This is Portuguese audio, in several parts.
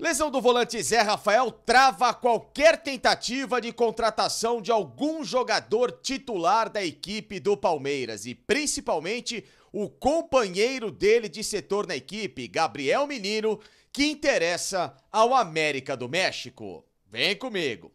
Lesão do volante Zé Rafael trava qualquer tentativa de contratação de algum jogador titular da equipe do Palmeiras e principalmente o companheiro dele de setor na equipe, Gabriel Menino, que interessa ao América do México. Vem comigo.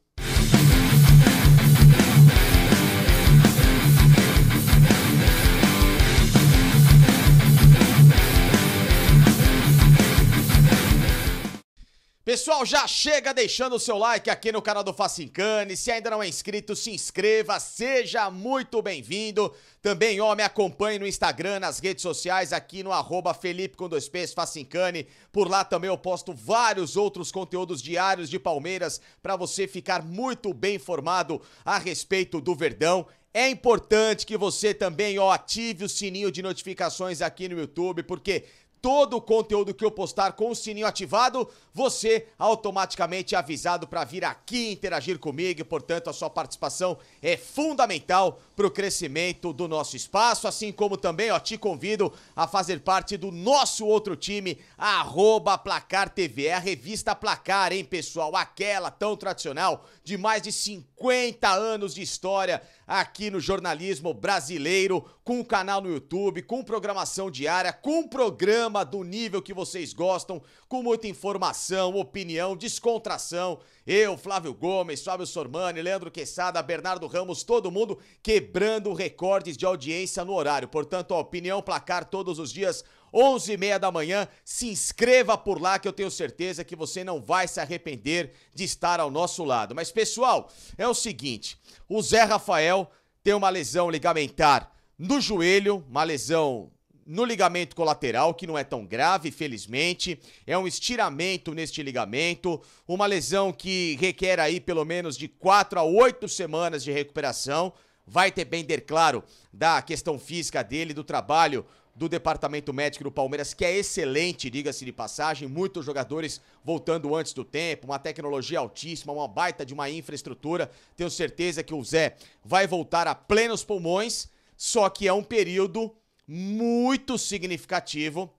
Pessoal, já chega deixando o seu like aqui no canal do Facincane. Se ainda não é inscrito, se inscreva, seja muito bem-vindo. Também, ó, me acompanhe no Instagram, nas redes sociais, aqui no arroba Felipe com dois Facincane. Por lá também eu posto vários outros conteúdos diários de Palmeiras para você ficar muito bem informado a respeito do Verdão. É importante que você também ó, ative o sininho de notificações aqui no YouTube, porque todo o conteúdo que eu postar com o sininho ativado, você automaticamente é avisado para vir aqui interagir comigo. E, portanto, a sua participação é fundamental para o crescimento do nosso espaço, assim como também ó, te convido a fazer parte do nosso outro time, arroba Placar TV, é a revista Placar, hein, pessoal? Aquela tão tradicional de mais de 50 anos de história aqui no jornalismo brasileiro, com o canal no YouTube, com programação diária, com programa do nível que vocês gostam, com muita informação, opinião, descontração. Eu, Flávio Gomes, Fábio Sormani, Leandro Queçada, Bernardo Ramos, todo mundo quebrando recordes de audiência no horário. Portanto, a opinião placar todos os dias 11 e meia da manhã. Se inscreva por lá que eu tenho certeza que você não vai se arrepender de estar ao nosso lado. Mas pessoal, é o seguinte: o Zé Rafael tem uma lesão ligamentar no joelho, uma lesão no ligamento colateral, que não é tão grave, felizmente. É um estiramento neste ligamento, uma lesão que requer aí pelo menos de 4 a 8 semanas de recuperação. Vai depender, claro, da questão física dele, do trabalho do departamento médico do Palmeiras, que é excelente, diga-se de passagem, muitos jogadores voltando antes do tempo, uma tecnologia altíssima, uma baita de uma infraestrutura. Tenho certeza que o Zé vai voltar a plenos pulmões, só que é um período muito significativo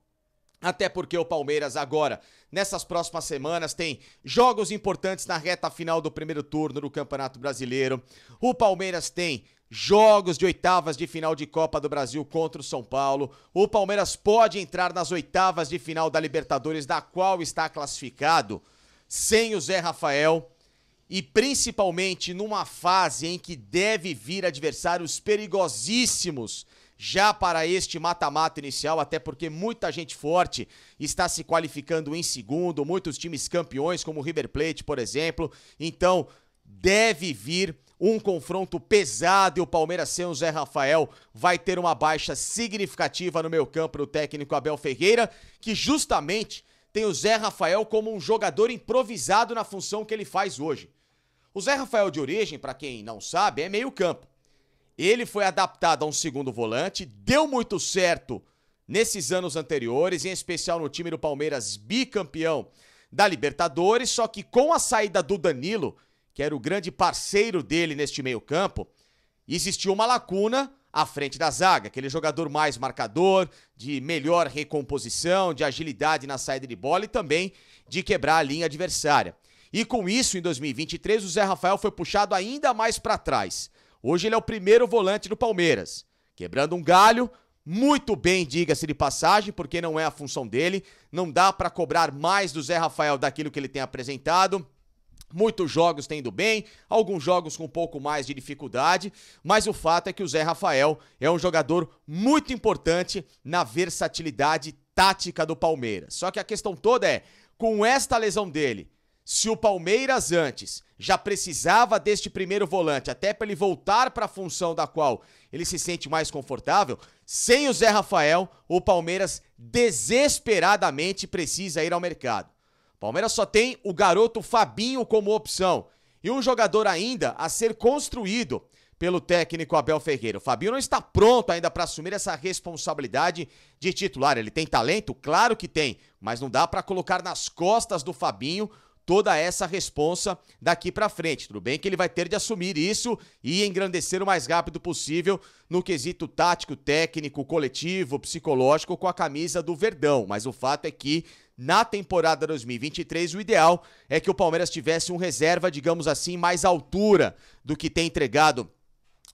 até porque o Palmeiras agora, nessas próximas semanas, tem jogos importantes na reta final do primeiro turno do Campeonato Brasileiro. O Palmeiras tem jogos de oitavas de final de Copa do Brasil contra o São Paulo. O Palmeiras pode entrar nas oitavas de final da Libertadores, da qual está classificado, sem o Zé Rafael. E principalmente numa fase em que deve vir adversários perigosíssimos já para este mata-mata inicial, até porque muita gente forte está se qualificando em segundo, muitos times campeões, como o River Plate, por exemplo. Então, deve vir um confronto pesado e o Palmeiras sem o Zé Rafael vai ter uma baixa significativa no meu campo do técnico Abel Ferreira, que justamente tem o Zé Rafael como um jogador improvisado na função que ele faz hoje. O Zé Rafael de origem, para quem não sabe, é meio campo. Ele foi adaptado a um segundo volante, deu muito certo nesses anos anteriores, em especial no time do Palmeiras bicampeão da Libertadores, só que com a saída do Danilo, que era o grande parceiro dele neste meio-campo, existiu uma lacuna à frente da zaga, aquele jogador mais marcador, de melhor recomposição, de agilidade na saída de bola e também de quebrar a linha adversária. E com isso, em 2023, o Zé Rafael foi puxado ainda mais para trás. Hoje ele é o primeiro volante do Palmeiras. Quebrando um galho, muito bem, diga-se de passagem, porque não é a função dele. Não dá para cobrar mais do Zé Rafael daquilo que ele tem apresentado. Muitos jogos tendo bem, alguns jogos com um pouco mais de dificuldade, mas o fato é que o Zé Rafael é um jogador muito importante na versatilidade tática do Palmeiras. Só que a questão toda é, com esta lesão dele, se o Palmeiras antes já precisava deste primeiro volante, até para ele voltar para a função da qual ele se sente mais confortável, sem o Zé Rafael, o Palmeiras desesperadamente precisa ir ao mercado. O Palmeiras só tem o garoto Fabinho como opção e um jogador ainda a ser construído pelo técnico Abel Ferreira. O Fabinho não está pronto ainda para assumir essa responsabilidade de titular. Ele tem talento? Claro que tem, mas não dá para colocar nas costas do Fabinho toda essa responsa daqui para frente. Tudo bem que ele vai ter de assumir isso e engrandecer o mais rápido possível no quesito tático, técnico, coletivo, psicológico com a camisa do Verdão, mas o fato é que na temporada 2023, o ideal é que o Palmeiras tivesse um reserva, digamos assim, mais altura do que tem entregado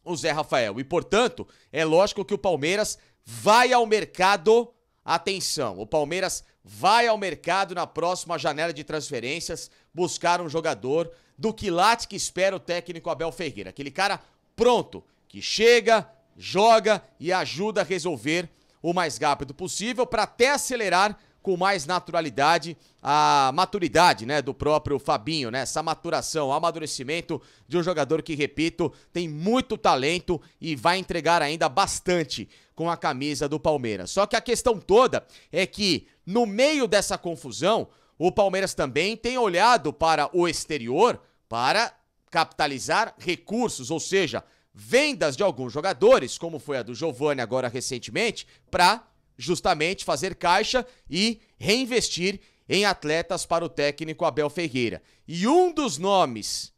o Zé Rafael. E, portanto, é lógico que o Palmeiras vai ao mercado. Atenção, o Palmeiras vai ao mercado na próxima janela de transferências buscar um jogador do quilate que espera o técnico Abel Ferreira. Aquele cara pronto, que chega, joga e ajuda a resolver o mais rápido possível para até acelerar com mais naturalidade a maturidade, né, do próprio Fabinho, né? Essa maturação, amadurecimento de um jogador que, repito, tem muito talento e vai entregar ainda bastante com a camisa do Palmeiras. Só que a questão toda é que no meio dessa confusão, o Palmeiras também tem olhado para o exterior para capitalizar recursos, ou seja, vendas de alguns jogadores, como foi a do Giovani agora recentemente, para justamente fazer caixa e reinvestir em atletas para o técnico Abel Ferreira. E um dos nomes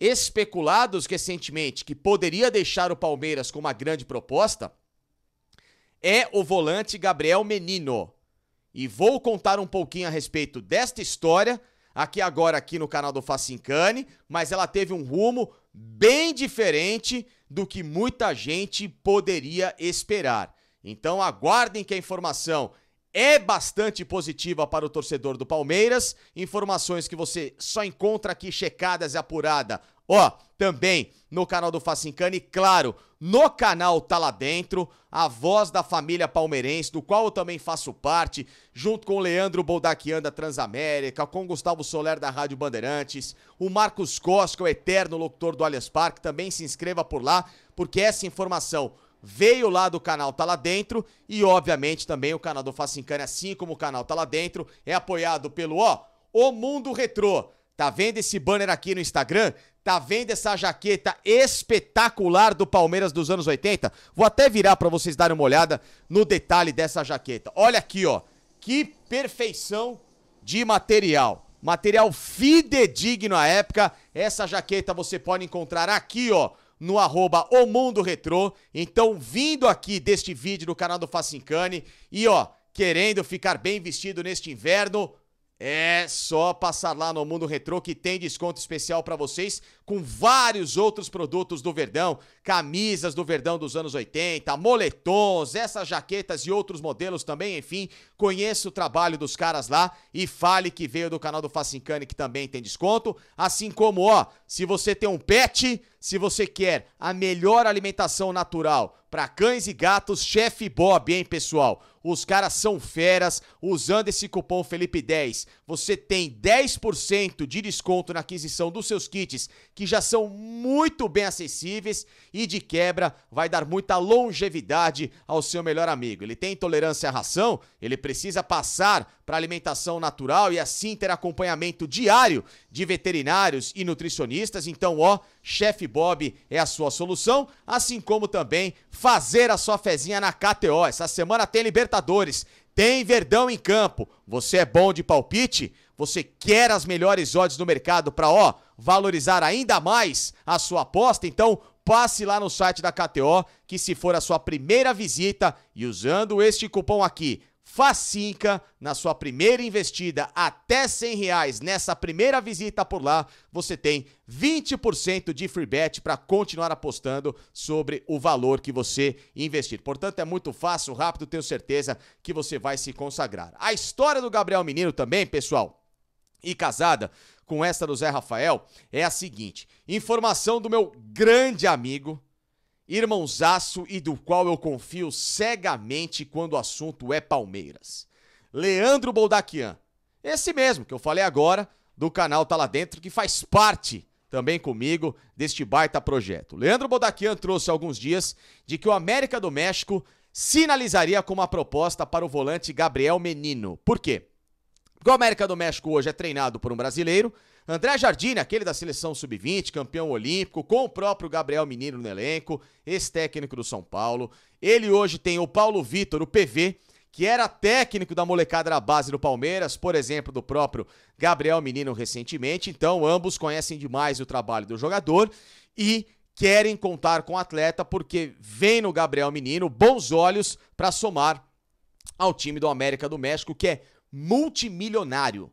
especulados recentemente que poderia deixar o Palmeiras com uma grande proposta é o volante Gabriel Menino. E vou contar um pouquinho a respeito desta história aqui agora aqui no canal do Facincane, mas ela teve um rumo bem diferente do que muita gente poderia esperar. Então aguardem que a informação é bastante positiva para o torcedor do Palmeiras. Informações que você só encontra aqui checadas e apurada. Ó, também no canal do Facincani, claro, no canal Tá Lá Dentro, a voz da família palmeirense, do qual eu também faço parte, junto com o Leandro Boldaquian da Transamérica, com o Gustavo Soler da Rádio Bandeirantes, o Marcos Costa, o eterno locutor do Allianz Parque, também se inscreva por lá, porque essa informação veio lá do canal Tá Lá Dentro e, obviamente, também o canal do Facincane, assim como o canal Tá Lá Dentro, é apoiado pelo, ó, O Mundo Retrô. Tá vendo esse banner aqui no Instagram? Tá vendo essa jaqueta espetacular do Palmeiras dos anos 80? Vou até virar para vocês darem uma olhada no detalhe dessa jaqueta. Olha aqui, ó. Que perfeição de material. Material fidedigno à época. Essa jaqueta você pode encontrar aqui, ó, no arroba O Mundo Retrô. Então, vindo aqui deste vídeo do canal do Facincane e ó, querendo ficar bem vestido neste inverno, é só passar lá no Mundo Retrô que tem desconto especial para vocês com vários outros produtos do Verdão, camisas do Verdão dos anos 80, moletons, essas jaquetas e outros modelos também, enfim, conheça o trabalho dos caras lá e fale que veio do canal do Facincani que também tem desconto, assim como, ó, se você tem um pet, se você quer a melhor alimentação natural para cães e gatos, chefe Bob, hein, pessoal? Os caras são feras. Usando esse cupom Felipe10, você tem 10% de desconto na aquisição dos seus kits que já são muito bem acessíveis e de quebra vai dar muita longevidade ao seu melhor amigo. Ele tem intolerância à ração, ele precisa passar para alimentação natural e assim ter acompanhamento diário de veterinários e nutricionistas. Então, ó, Chef Bob é a sua solução, assim como também fazer a sua fezinha na KTO. Essa semana tem Libertadores, tem Verdão em campo. Você é bom de palpite? Você quer as melhores odds do mercado para ó valorizar ainda mais a sua aposta, então passe lá no site da KTO, que se for a sua primeira visita e usando este cupom aqui, Facinca, na sua primeira investida até 100 reais nessa primeira visita por lá, você tem 20% de free bet para continuar apostando sobre o valor que você investir. Portanto, é muito fácil, rápido, tenho certeza que você vai se consagrar. A história do Gabriel Menino também, pessoal, e casada com esta do Zé Rafael é a seguinte: informação do meu grande amigo, irmãozaço e do qual eu confio cegamente quando o assunto é Palmeiras. Leandro Boldaquian, esse mesmo que eu falei agora, do canal Tá Lá Dentro, que faz parte também comigo deste baita projeto. Leandro Boldaquian trouxe alguns dias de que o América do México sinalizaria com uma proposta para o volante Gabriel Menino. Por quê? o América do México hoje é treinado por um brasileiro. André Jardine, aquele da seleção sub-20, campeão olímpico, com o próprio Gabriel Menino no elenco, ex-técnico do São Paulo. Ele hoje tem o Paulo Vitor, o PV, que era técnico da molecada da base do Palmeiras, por exemplo, do próprio Gabriel Menino recentemente. Então, ambos conhecem demais o trabalho do jogador e querem contar com o atleta porque vem no Gabriel Menino bons olhos para somar ao time do América do México, que é multimilionário.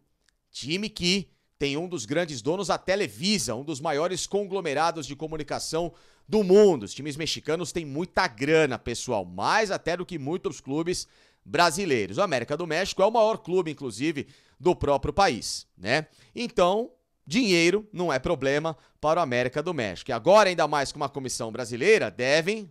Time que tem um dos grandes donos, a Televisa, um dos maiores conglomerados de comunicação do mundo. Os times mexicanos têm muita grana, pessoal, mais até do que muitos clubes brasileiros. O América do México é o maior clube, inclusive, do próprio país, né? Então, dinheiro não é problema para o América do México. E agora, ainda mais com uma comissão brasileira, devem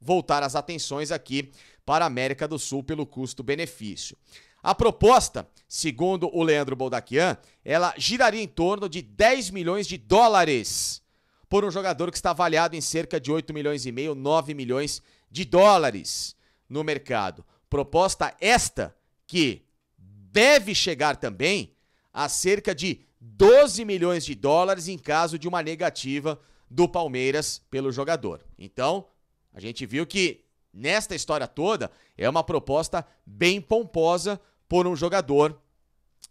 voltar as atenções aqui para a América do Sul pelo custo-benefício. A proposta, segundo o Leandro Boldaquian, ela giraria em torno de 10 milhões de dólares por um jogador que está avaliado em cerca de 8 milhões e meio, 9 milhões de dólares no mercado. Proposta esta que deve chegar também a cerca de 12 milhões de dólares em caso de uma negativa do Palmeiras pelo jogador. Então, a gente viu que nesta história toda é uma proposta bem pomposa por um jogador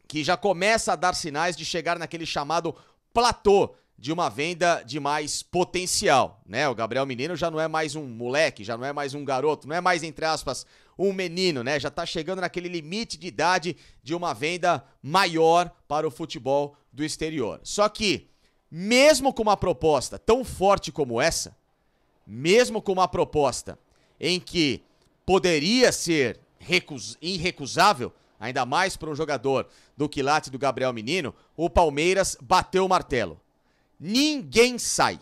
que já começa a dar sinais de chegar naquele chamado platô de uma venda de mais potencial, né? O Gabriel Menino já não é mais um moleque, já não é mais um garoto, não é mais entre aspas um menino, né? Já tá chegando naquele limite de idade de uma venda maior para o futebol do exterior. Só que mesmo com uma proposta tão forte como essa, mesmo com uma proposta em que poderia ser irrecusável, ainda mais para um jogador do quilate do Gabriel Menino, o Palmeiras bateu o martelo. Ninguém sai.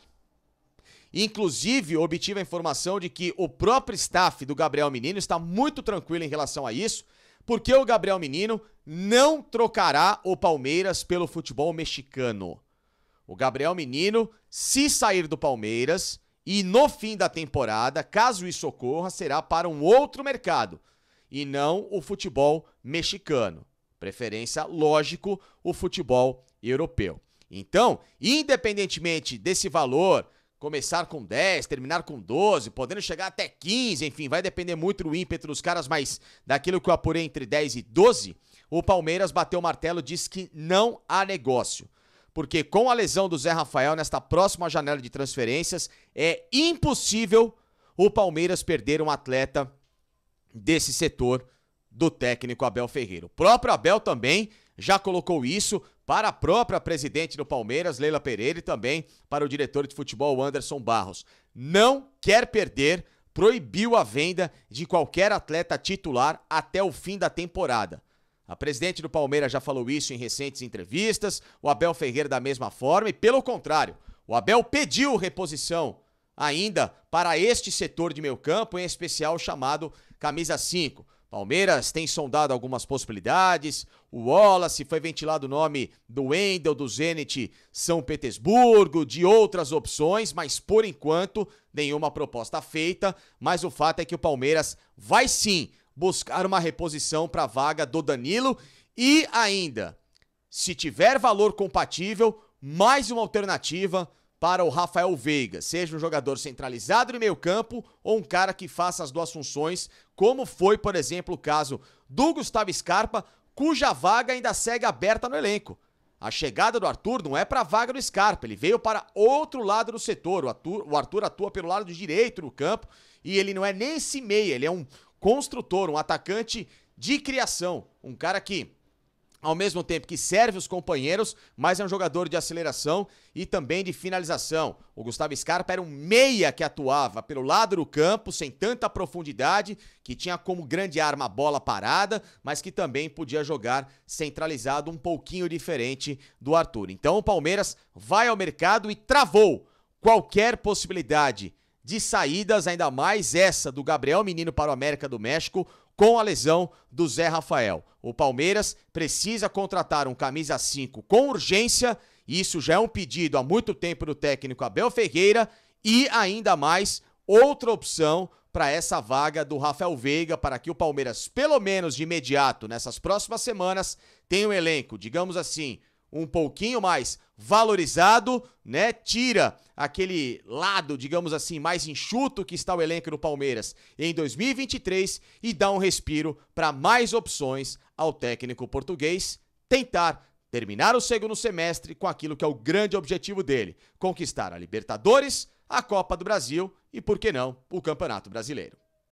Inclusive, obtive a informação de que o próprio staff do Gabriel Menino está muito tranquilo em relação a isso, porque o Gabriel Menino não trocará o Palmeiras pelo futebol mexicano. O Gabriel Menino, se sair do Palmeiras e no fim da temporada, caso isso ocorra, será para um outro mercado, e não o futebol mexicano. Preferência, lógico, o futebol europeu. Então, independentemente desse valor, começar com 10, terminar com 12, podendo chegar até 15, enfim, vai depender muito do ímpeto dos caras, mas daquilo que eu apurei entre 10 e 12, o Palmeiras bateu o martelo, diz que não há negócio. Porque com a lesão do Zé Rafael nesta próxima janela de transferências, é impossível o Palmeiras perder um atleta desse setor do técnico Abel Ferreira. O próprio Abel também já colocou isso para a própria presidente do Palmeiras, Leila Pereira, e também para o diretor de futebol, Anderson Barros. Não quer perder, proibiu a venda de qualquer atleta titular até o fim da temporada. A presidente do Palmeiras já falou isso em recentes entrevistas, o Abel Ferreira da mesma forma, e pelo contrário, o Abel pediu reposição ainda para este setor de meu campo, em especial chamado Camisa 5. Palmeiras tem sondado algumas possibilidades. O Wallace foi ventilado o nome do Wendel, do Zenit São Petersburgo, de outras opções, mas por enquanto nenhuma proposta feita. Mas o fato é que o Palmeiras vai sim buscar uma reposição para a vaga do Danilo e ainda, se tiver valor compatível, mais uma alternativa para o Rafael Veiga, seja um jogador centralizado no meio campo ou um cara que faça as duas funções, como foi, por exemplo, o caso do Gustavo Scarpa, cuja vaga ainda segue aberta no elenco. A chegada do Arthur não é para a vaga do Scarpa, ele veio para outro lado do setor. O Arthur, o Arthur atua pelo lado direito do campo e ele não é nem esse meia, ele é um construtor, um atacante de criação, um cara que ao mesmo tempo que serve os companheiros, mas é um jogador de aceleração e também de finalização. O Gustavo Scarpa era um meia que atuava pelo lado do campo, sem tanta profundidade, que tinha como grande arma a bola parada, mas que também podia jogar centralizado um pouquinho diferente do Arthur. Então o Palmeiras vai ao mercado e travou qualquer possibilidade de saídas, ainda mais essa do Gabriel Menino para o América do México com a lesão do Zé Rafael. O Palmeiras precisa contratar um camisa 5 com urgência, isso já é um pedido há muito tempo do técnico Abel Ferreira, e ainda mais outra opção para essa vaga do Rafael Veiga, para que o Palmeiras, pelo menos de imediato, nessas próximas semanas, tenha um elenco, digamos assim, um pouquinho mais valorizado, né? Tira aquele lado, digamos assim, mais enxuto que está o elenco do Palmeiras em 2023 e dá um respiro para mais opções ao técnico português tentar terminar o segundo semestre com aquilo que é o grande objetivo dele: conquistar a Libertadores, a Copa do Brasil e, por que não, o Campeonato Brasileiro.